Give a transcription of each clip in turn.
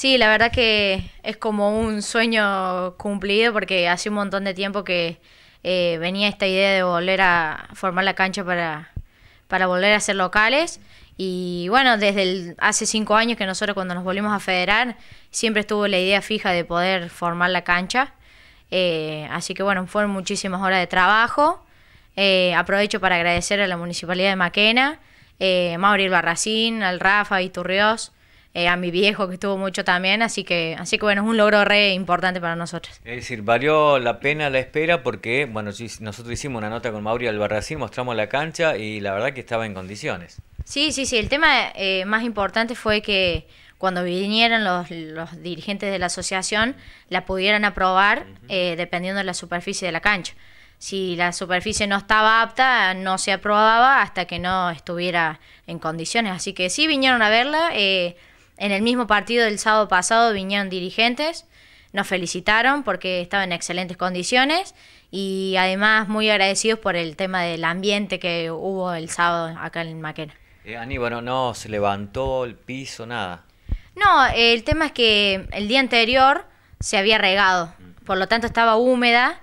Sí, la verdad que es como un sueño cumplido porque hace un montón de tiempo que eh, venía esta idea de volver a formar la cancha para, para volver a ser locales. Y bueno, desde hace cinco años que nosotros cuando nos volvimos a federar, siempre estuvo la idea fija de poder formar la cancha. Eh, así que bueno, fueron muchísimas horas de trabajo. Eh, aprovecho para agradecer a la Municipalidad de Maquena, eh, Mauri Barracín, al Rafa, Iturriós, eh, a mi viejo que estuvo mucho también, así que, así que bueno, es un logro re importante para nosotros. Es decir, valió la pena la espera porque, bueno, nosotros hicimos una nota con Mauri Albarracín, mostramos la cancha y la verdad que estaba en condiciones. Sí, sí, sí, el tema eh, más importante fue que cuando vinieron los, dirigentes de la asociación la pudieran aprobar eh, dependiendo de la superficie de la cancha. Si la superficie no estaba apta, no se aprobaba hasta que no estuviera en condiciones. Así que sí vinieron a verla. En el mismo partido del sábado pasado vinieron dirigentes, nos felicitaron porque estaba en excelentes condiciones y además muy agradecidos por el tema del ambiente que hubo el sábado acá en Maquena. Eh, Aníbal, no se levantó el piso, nada. No, el tema es que el día anterior se había regado, mm. por lo tanto estaba húmeda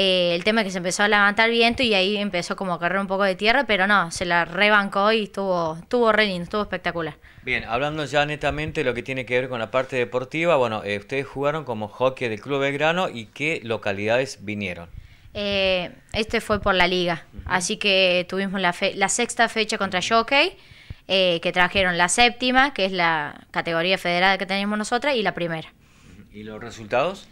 eh, el tema es que se empezó a levantar viento y ahí empezó como a correr un poco de tierra, pero no, se la rebancó y estuvo, estuvo re lindo, estuvo espectacular. Bien, hablando ya netamente de lo que tiene que ver con la parte deportiva, bueno, eh, ustedes jugaron como hockey del Club Belgrano y qué localidades vinieron. Eh, este fue por la liga, así que tuvimos la, la sexta fecha contra Jockey. que trajeron la séptima, que es la categoría federal que tenemos nosotras, y la primera. ¿Y los resultados?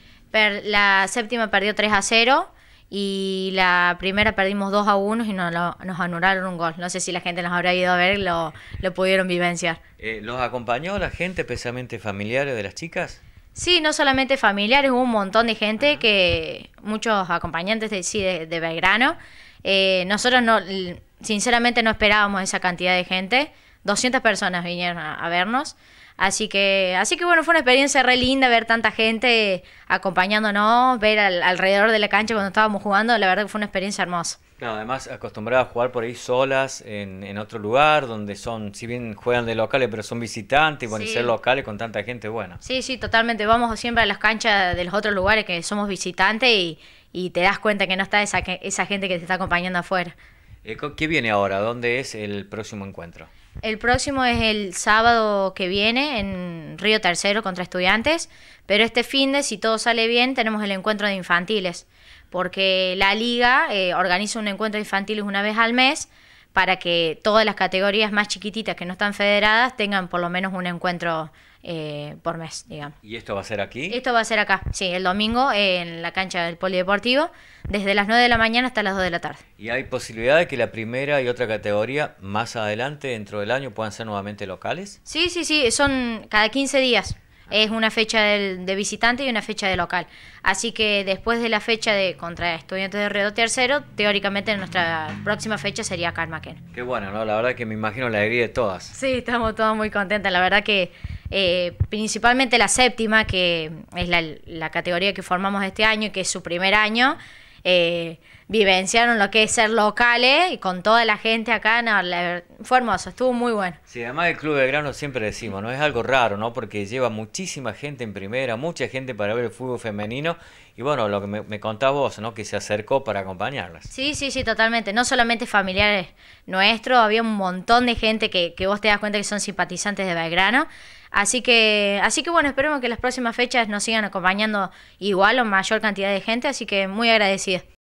la séptima perdió 3 a 0, y la primera perdimos 2 a 1 y nos anularon un gol. No sé si la gente nos habrá ido a ver, lo, lo pudieron vivenciar. Eh, ¿Los acompañó la gente, especialmente familiares de las chicas? Sí, no solamente familiares, hubo un montón de gente que, muchos acompañantes de, de, de Belgrano. Eh, nosotros no, sinceramente no esperábamos esa cantidad de gente. 200 personas vinieron a vernos. Así que, así que bueno, fue una experiencia re linda ver tanta gente acompañándonos, ver alrededor de la cancha cuando estábamos jugando, la verdad que fue una experiencia hermosa. No, además acostumbrada a jugar por ahí solas en, otro lugar, donde son, si bien juegan de locales, pero son visitantes, bueno, ser locales con tanta gente, bueno. Sí, sí, totalmente. Vamos siempre a las canchas de los otros lugares que somos visitantes y, te das cuenta que no está esa, esa gente que te está acompañando afuera. Eh, ¿Qué viene ahora? ¿Dónde es el próximo encuentro? El próximo es el sábado que viene en Río Tercero contra estudiantes, pero este fin de, si todo sale bien, tenemos el encuentro de infantiles, porque la liga eh, organiza un encuentro de infantiles una vez al mes para que todas las categorías más chiquititas que no están federadas tengan por lo menos un encuentro eh, por mes, digamos. ¿Y esto va a ser aquí? Esto va a ser acá, sí, el domingo en la cancha del Polideportivo, desde las 9 de la mañana hasta las 2 de la tarde. ¿Y hay posibilidad de que la primera y otra categoría más adelante, dentro del año, puedan ser nuevamente locales? Sí, sí, sí, son cada 15 días es una fecha de visitante y una fecha de local. Así que después de la fecha de contra Estudiantes de Redo Tercero, teóricamente nuestra próxima fecha sería Carmaquén. Qué bueno, ¿no? La verdad que me imagino la alegría de todas. Sí, estamos todas muy contentas. La verdad que eh, principalmente la séptima, que es la, categoría que formamos este año y que es su primer año. Eh, vivenciaron lo que es ser locales eh, y con toda la gente acá, fue hermoso, estuvo muy bueno. Sí, además el Club de Grano siempre decimos, ¿no? Es algo raro, ¿no? Porque lleva muchísima gente en primera, mucha gente para ver el fútbol femenino y bueno, lo que me, me contás vos, ¿no? Que se acercó para acompañarlas. Sí, sí, sí, totalmente. No solamente familiares nuestros, había un montón de gente que, que vos te das cuenta que son simpatizantes de Belgrano. Así que, así que bueno, esperemos que las próximas fechas nos sigan acompañando igual o mayor cantidad de gente, así que muy agradecida.